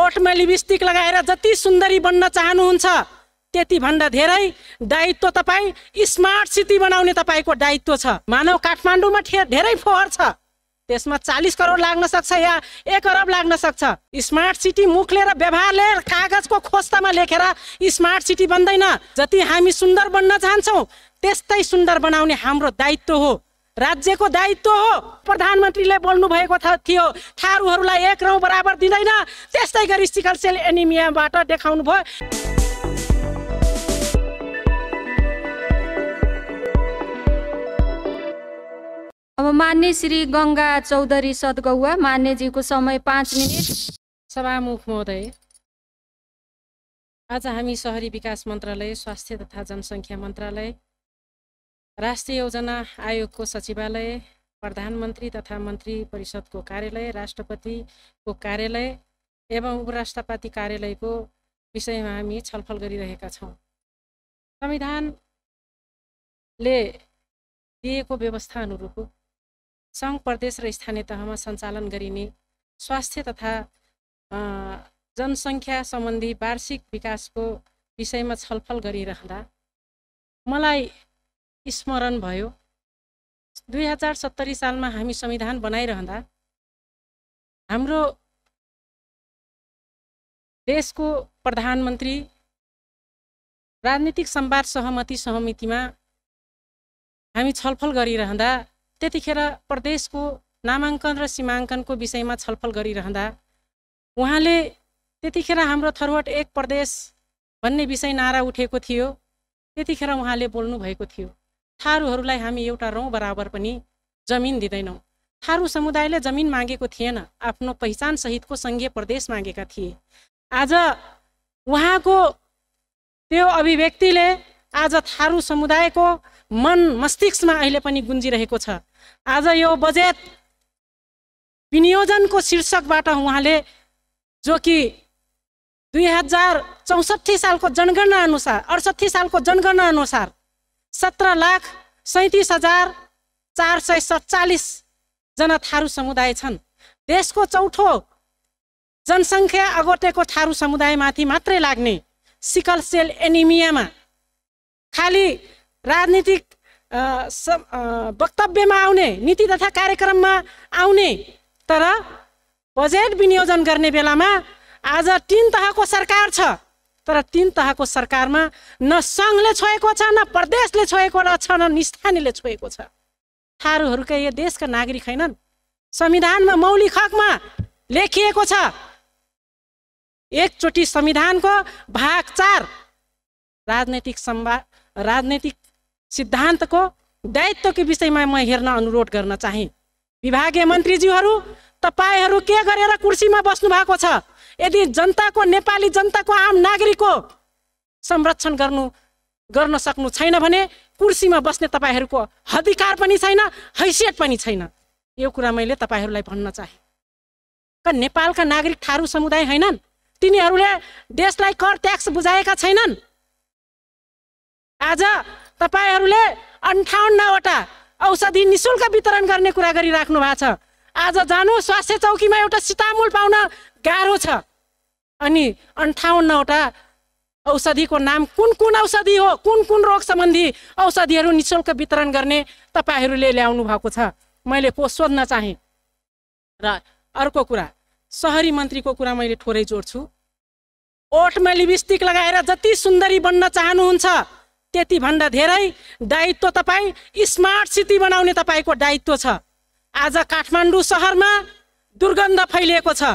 ओठमा lipstick लगाएर जति सुन्दरी बन्न चाहनुहुन्छ त्यतिभन्दा धेरै दायित्व तपाईँ स्मार्ट सिटी बनाउने तपाईँको दायित्व छ मानव काठमाडौँमा धेरै फोहर छ त्यसमा चालिस करोड लाग्न सक्छ या एक अरब लाग्न सक्छ स्मार्ट सिटी मुखलेर व्यवहारले कागजको खोस्तामा लेखेर स्मार्ट सिटी बन्दैन जति हामी सुन्दर बन्न चाहन्छौँ त्यस्तै सुन्दर बनाउने हाम्रो दायित्व हो राज्यको दायित्व हो प्रधानमन्त्रीले बोल्नु भएको थियो थारूहरूलाई एक रौँ बराबर दिँदैन त्यस्तै गरी सिकल सेल एनिमियाबाट देखाउनु भयो अब मान्य श्री गङ्गा चौधरी सद्गौवा मान्यजीको समय पाँच मिनट सभामुख महोदय आज हामी सहरी विकास मन्त्रालय स्वास्थ्य तथा जनसङ्ख्या मन्त्रालय राष्ट्रिय योजना आयोगको सचिवालय प्रधानमन्त्री तथा मन्त्री परिषदको कार्यालय राष्ट्रपतिको कार्यालय एवं उपराष्ट्रपति कार्यालयको विषयमा हामी छलफल गरिरहेका छौँ संविधानले दिएको व्यवस्था अनुरूप सङ्घ प्रदेश र स्थानीय तहमा सञ्चालन गरिने स्वास्थ्य तथा जनसङ्ख्या सम्बन्धी वार्षिक विकासको विषयमा छलफल गरिरहँदा मलाई स्मरण भयो दुई हजार सत्तरी सालमा हामी संविधान बनाइरहँदा हाम्रो देशको प्रधानमन्त्री राजनीतिक सम्वाद सहमति सहमितिमा हामी छलफल गरिरहँदा त्यतिखेर प्रदेशको नामाङ्कन र सीमाङ्कनको विषयमा छलफल गरिरहँदा उहाँले त्यतिखेर हाम्रो थरवट एक प्रदेश भन्ने विषय नारा उठेको थियो त्यतिखेर उहाँले बोल्नुभएको थियो थारूहरूलाई हामी एउटा रौँ बराबर पनि जमिन दिँदैनौँ थारू समुदायले जमिन मागेको थिएन आफ्नो पहिचानसहितको सङ्घीय प्रदेश मागेका थिए आज उहाँको त्यो अभिव्यक्तिले आज थारू समुदायको मन मस्तिष्कमा अहिले पनि गुन्जिरहेको छ आज यो बजेट विनियोजनको शीर्षकबाट उहाँले जो कि दुई हजार चौसठी सालको जनगणना अनुसार अडसठी सालको जनगणना अनुसार सत्र लाख सैतिस हजार चार सय सत्तालिसजना थारू समुदाय छन् देशको चौथो जनसङ्ख्या अगोटेको थारू समुदायमाथि मात्रै लाग्ने सिकल सेल एनिमियामा खालि राजनीतिक वक्तव्यमा आउने नीति तथा कार्यक्रममा आउने तर बजेट विनियोजन गर्ने बेलामा आज तिन तहको सरकार छ तर तिन तहको सरकारमा न सङ्घले छोएको छ न प्रदेशले छोएको छ न स्थानीयले छोएको छ थारूहरूका यो देशका नागरिक होइनन् संविधानमा मौलिक हकमा लेखिएको छ एकचोटि संविधानको भाग चार राजनैतिक सम्वा राजनैतिक सिद्धान्तको दायित्वको विषयमा म हेर्न अनुरोध गर्न चाहे विभागीय मन्त्रीज्यूहरू तपाईँहरू के गरेर कुर्सीमा बस्नु भएको छ यदि जनताको नेपाली जनताको आम नागरिकको संरक्षण गर्नु गर्न सक्नु छैन भने कुर्सीमा बस्ने तपाईँहरूको अधिकार पनि छैन हैसियत पनि छैन यो कुरा मैले तपाईँहरूलाई भन्न चाहे क नेपालका नागरिक थारू समुदाय होइनन् तिनीहरूले देशलाई कर ट्याक्स बुझाएका छैनन् आज तपाईँहरूले अन्ठाउन्नवटा औषधि निशुल्क वितरण गर्ने कुरा गरिराख्नु भएको छ आज जानु स्वास्थ्य चौकीमा एउटा सितामुल पाउन गाह्रो छ अनि अन्ठाउन्नवटा औषधिको नाम कुन कुन औषधि हो कुन कुन रोग सम्बन्धी औषधिहरू निशुल्क वितरण गर्ने तपाईँहरूले ल्याउनु भएको छ मैले को सोध्न चाहेँ र अर्को कुरा सहरी मन्त्रीको कुरा मैले थोरै जोड्छु ओठमा लिपस्टिक लगाएर जति सुन्दरी बन्न चाहनुहुन्छ त्यतिभन्दा धेरै दायित्व तपाईँ स्मार्ट सिटी बनाउने तपाईँको दायित्व छ आज काठमाडौँ सहरमा दुर्गन्ध फैलिएको छ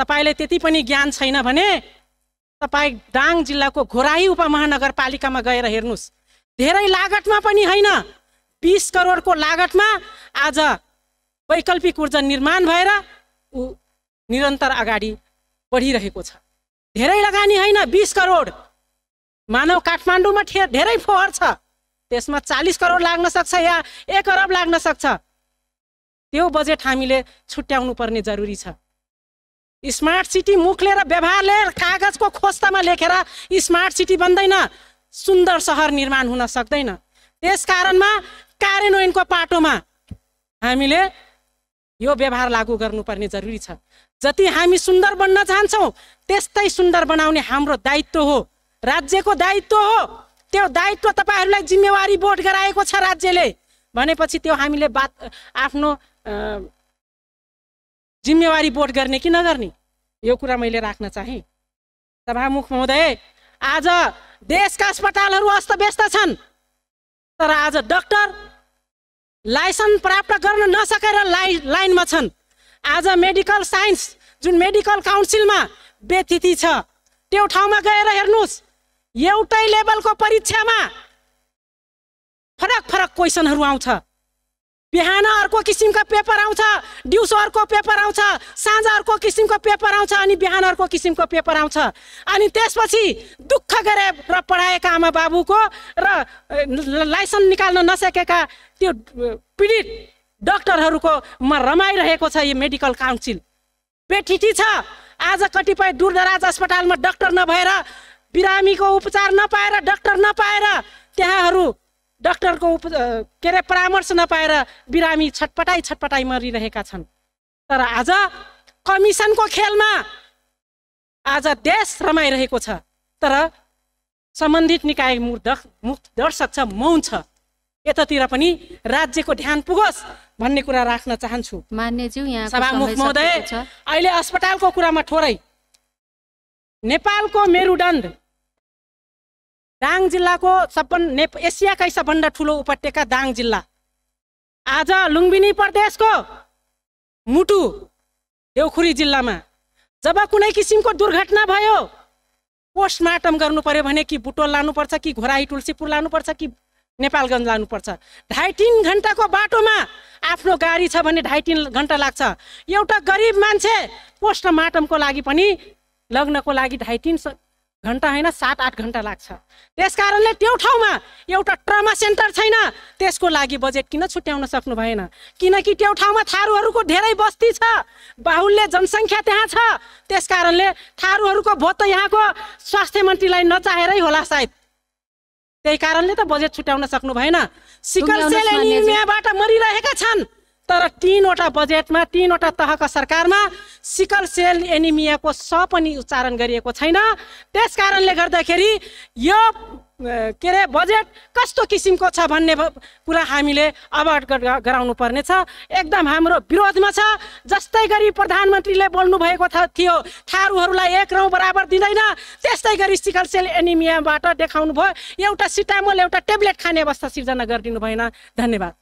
तपाईँलाई त्यति पनि ज्ञान छैन भने तपाईँ दाङ जिल्लाको घोराई उपमहानगरपालिकामा गएर हेर्नुहोस् धेरै लागतमा पनि होइन बिस करोडको लागतमा आज वैकल्पिक ऊर्जा निर्माण भएर ऊ निरन्तर अगाडि बढिरहेको छ धेरै लगानी होइन बिस करोड मानव काठमाडौँमा धेरै फोहोर छ त्यसमा चालिस करोड लाग्न सक्छ या एक अरब लाग्न सक्छ त्यो बजेट हामीले छुट्याउनु पर्ने जरुरी छ स्मार्ट सिटी मुखले र व्यवहारले कागजको खोस्तामा लेखेर स्मार्ट सिटी बन्दैन सुन्दर सहर निर्माण हुन सक्दैन त्यस कारणमा कार्यान्वयनको पाटोमा हामीले यो व्यवहार लागू गर्नुपर्ने जरुरी छ जति हामी सुन्दर बन्न चाहन्छौँ त्यस्तै सुन्दर बनाउने हाम्रो दायित्व हो राज्यको दायित्व हो त्यो दायित्व तपाईँहरूलाई जिम्मेवारी बोट गराएको छ राज्यले भनेपछि त्यो हामीले बात आफ्नो जिम्मेवारी बोट गर्ने कि नगर्ने यो कुरा मैले राख्न चाहे सभामुख महोदय आज देशका अस्पतालहरू अस्त व्यस्त छन् तर आज डक्टर लाइसेन्स प्राप्त गर्न नसकेर लाइ लाइनमा छन् आज मेडिकल साइन्स जुन मेडिकल काउन्सिलमा व्यतिथि छ त्यो ठाउँमा गएर हेर्नुहोस् एउटै लेभलको परीक्षामा फरक फरक क्वेसनहरू आउँछ बिहान अर्को किसिमको पेपर आउँछ दिउँसो अर्को पेपर आउँछ साँझ अर्को किसिमको पेपर आउँछ अनि बिहान अर्को किसिमको पेपर आउँछ अनि त्यसपछि दुःख गरेर पढाएका आमा बाबुको र लाइसेन्स निकाल्न नसकेका त्यो पीडित डक्टरहरूको रमाइरहेको छ यो मेडिकल काउन्सिल बेठिटी छ आज कतिपय दूरदराज अस्पतालमा डक्टर नभएर बिरामीको उपचार नपाएर डक्टर नपाएर त्यहाँहरू डक्टरको उप के अरे परामर्श नपाएर बिरामी छटपटाइ छटपटाइ मरिरहेका छन् तर आज कमिसनको खेलमा आज देश रमाइरहेको छ तर सम्बन्धित निकाय मुख मुख दर्शक छ मौन छ यतातिर पनि राज्यको ध्यान पुगोस् भन्ने कुरा राख्न चाहन्छु मान्यज्यू यहाँ सभामुख महोदय अहिले अस्पतालको कुरामा थोरै नेपालको मेरुदण्ड दाङ जिल्लाको सबभन्दा ने एसियाकै सबभन्दा ठुलो उपत्यका दाङ जिल्ला आज लुम्बिनी प्रदेशको मुटु देउखुरी जिल्लामा जब कुनै किसिमको दुर्घटना भयो पोस्टमार्टम गर्नु पर्यो भने कि बुटोल लानुपर्छ कि घोराई तुलसीपुर लानुपर्छ कि नेपालगञ्ज लानुपर्छ ढाई तिन घन्टाको बाटोमा आफ्नो गाडी छ भने ढाई तिन घन्टा लाग्छ एउटा गरिब मान्छे पोस्टमार्टमको लागि पनि लग्नको लागि ढाई तिन घन्टा होइन सात आठ घन्टा लाग्छ त्यस कारणले त्यो ठाउँमा एउटा ट्रमा सेन्टर छैन त्यसको लागि बजेट किन छुट्याउन सक्नु भएन किनकि त्यो ठाउँमा थारूहरूको धेरै बस्ती छ बाहुल्य जनसङ्ख्या त्यहाँ छ त्यस कारणले थारूहरूको भोट त यहाँको स्वास्थ्य मन्त्रीलाई नचाहेरै होला सायद त्यही कारणले त बजेट छुट्याउन सक्नु भएन सिकल सेल एनिमियाबाट मरिरहेका छन् तर तिनवटा बजेटमा तिनवटा तहका सरकारमा सिकल सेल एनिमियाको स पनि उच्चारण गरिएको छैन त्यस कारणले गर्दाखेरि यो के अरे बजेट कस्तो किसिमको छ भन्ने कुरा हामीले अवगत गराउनु पर्नेछ एकदम हाम्रो विरोधमा छ जस्तै गरी प्रधानमन्त्रीले बोल्नुभएको थियो थारूहरूलाई एक रौँ बराबर दिँदैन त्यस्तै गरी सिकल सेल एनिमियाबाट देखाउनु भयो एउटा सिटामोल एउटा ट्याब्लेट खाने अवस्था सिर्जना गरिदिनु भएन धन्यवाद